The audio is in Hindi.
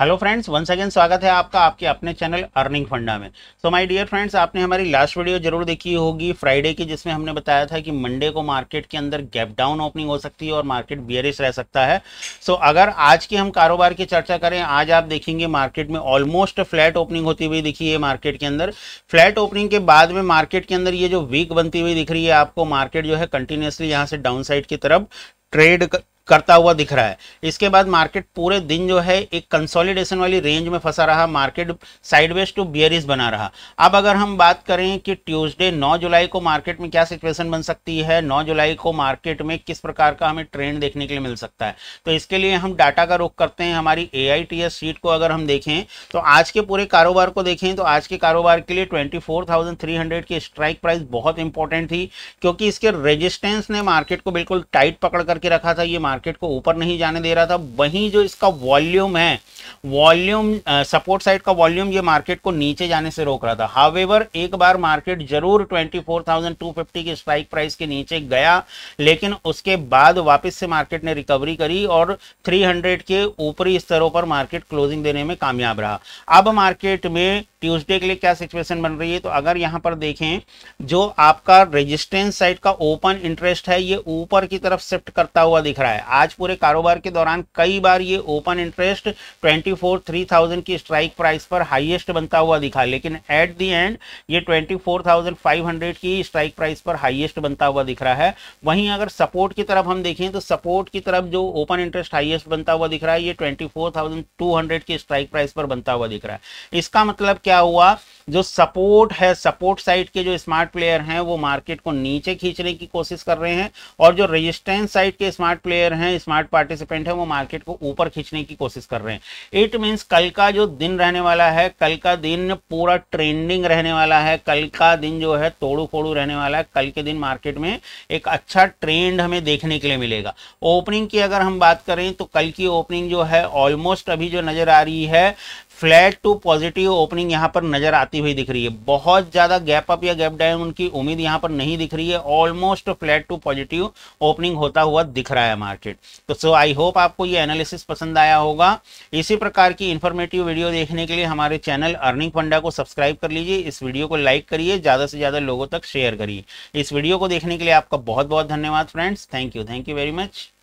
हेलो फ्रेंड्स वंस अगेन स्वागत है आपका आपके अपने चैनल अर्निंग फंडा में सो माय डियर फ्रेंड्स आपने हमारी लास्ट वीडियो जरूर देखी होगी फ्राइडे की जिसमें हमने बताया था कि मंडे को मार्केट के अंदर गैप डाउन ओपनिंग हो सकती है और मार्केट बियरिश रह सकता है सो so, अगर आज की हम कारोबार की चर्चा करें आज आप देखेंगे मार्केट में ऑलमोस्ट फ्लैट ओपनिंग होती हुई दिखी है मार्केट के अंदर फ्लैट ओपनिंग के बाद में मार्केट के अंदर ये जो वीक बनती हुई दिख रही है आपको मार्केट जो है कंटिन्यूसली यहाँ से डाउन की तरफ ट्रेड करता हुआ दिख रहा है इसके बाद मार्केट पूरे दिन जो है एक कंसोलिडेशन वाली रेंज में फंसा रहा मार्केट साइडवेज टू बियरिस बना रहा अब अगर हम बात करें कि ट्यूसडे 9 जुलाई को मार्केट में क्या सिचुएशन बन सकती है 9 जुलाई को मार्केट में किस प्रकार का हमें ट्रेंड देखने के लिए मिल सकता है तो इसके लिए हम डाटा का रुख करते हैं हमारी ए सीट को अगर हम देखें तो आज के पूरे कारोबार को देखें तो आज के कारोबार के लिए ट्वेंटी की स्ट्राइक प्राइस बहुत इंपॉर्टेंट थी क्योंकि इसके रेजिस्टेंस ने मार्केट को बिल्कुल टाइट पकड़ करके रखा था ये मार्केट मार्केट को ऊपर नहीं जाने दे रहा था वहीं जो इसका वॉल्यूम है वॉल्यूम सपोर्ट साइड का वॉल्यूम ये मार्केट को नीचे जाने से रोक रहा था हावेवर एक बार मार्केट जरूर 24,250 की स्ट्राइक प्राइस के नीचे गया लेकिन उसके बाद वापस से मार्केट ने रिकवरी करी और 300 के ऊपरी स्तरों पर मार्केट क्लोजिंग देने में कामयाब रहा अब मार्केट में ट्यूजडे के लिए क्या सिचुएशन बन रही है तो अगर यहाँ पर देखें जो आपका रेजिस्टेंस साइड का ओपन इंटरेस्ट है ये ऊपर की तरफ शिफ्ट करता हुआ दिख रहा है आज पूरे कारोबार के दौरान कई बार ये open interest twenty twenty four three thousand की स्ट्राइक प्राइस पर हाईएस्ट बनता हुआ दिखा लेकिन एट दी एंड ये twenty four thousand five hundred की स्ट्राइक प्राइस पर हाईएस्ट बनता हुआ दिख रहा है वहीं अगर सपोर्ट की तरफ हम देखें तो सपोर्ट की तरफ जो ओपन इंटरेस्ट हाइएस्ट बनता हुआ दिख रहा है ये twenty four thousand two hundred की स्ट्राइक प्राइस पर बनता हुआ दिख रहा है इसका मतलब क्या हुआ जो सपोर्ट है सपोर्ट साइड के जो स्मार्ट प्लेयर हैं वो मार्केट को नीचे खींचने की कोशिश कर रहे हैं और जो रजिस्टेंस साइड के स्मार्ट प्लेयर हैं स्मार्ट पार्टिसिपेंट हैं वो मार्केट को ऊपर खींचने की कोशिश कर रहे हैं इट मीन्स कल का जो दिन रहने वाला है कल का दिन पूरा ट्रेंडिंग रहने वाला है कल का दिन जो है तोड़ू फोड़ू रहने वाला है कल के दिन मार्केट में एक अच्छा ट्रेंड हमें देखने के लिए मिलेगा ओपनिंग की अगर हम बात करें तो कल की ओपनिंग जो है ऑलमोस्ट अभी जो नज़र आ रही है फ्लैट टू पॉजिटिव ओपनिंग यहाँ पर नजर आती हुई दिख रही है बहुत ज्यादा गैप अप या गैप डाउन की उम्मीद यहाँ पर नहीं दिख रही है almost flat to positive opening होता हुआ दिख रहा है मार्केट तो सो आई होप आपको ये एनालिसिस पसंद आया होगा इसी प्रकार की इन्फॉर्मेटिव वीडियो देखने के लिए हमारे चैनल अर्निंग फंडा को सब्सक्राइब कर लीजिए इस वीडियो को लाइक करिए ज्यादा से ज्यादा लोगों तक शेयर करिए इस वीडियो को देखने के लिए आपका बहुत बहुत धन्यवाद friends thank you thank you very much